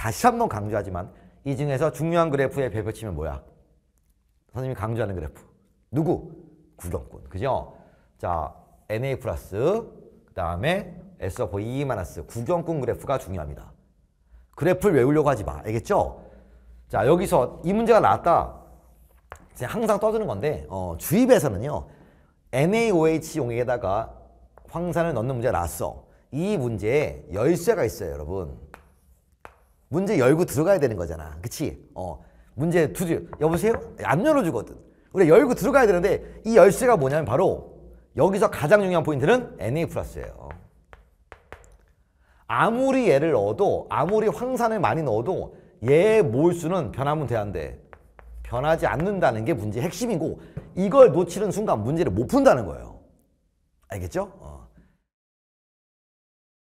다시 한 번 강조하지만 이 중에서 중요한 그래프의 배표치면 뭐야? 선생님이 강조하는 그래프. 누구? 구경꾼. 그죠? 자, NA 플러스 그 다음에 S 오퍼 E 마이너스 구경꾼 그래프가 중요합니다. 그래프를 외우려고 하지 마. 알겠죠? 자, 여기서 이 문제가 나왔다. 항상 떠드는 건데 어, 주입에서는요. NaOH 용액에다가 황산을 넣는 문제가 나왔어. 이 문제에 열쇠가 있어요, 여러분. 문제 열고 들어가야 되는 거잖아. 그치? 어. 문제 두드 여보세요? 안 열어주거든. 우리 열고 들어가야 되는데 이 열쇠가 뭐냐면 바로 여기서 가장 중요한 포인트는 NA 플러스예요. 아무리 얘를 넣어도 아무리 황산을 많이 넣어도 얘의 몰수는 변하면 돼안데 변하지 않는다는 게 문제의 핵심이고 이걸 놓치는 순간 문제를 못 푼다는 거예요. 알겠죠? 어.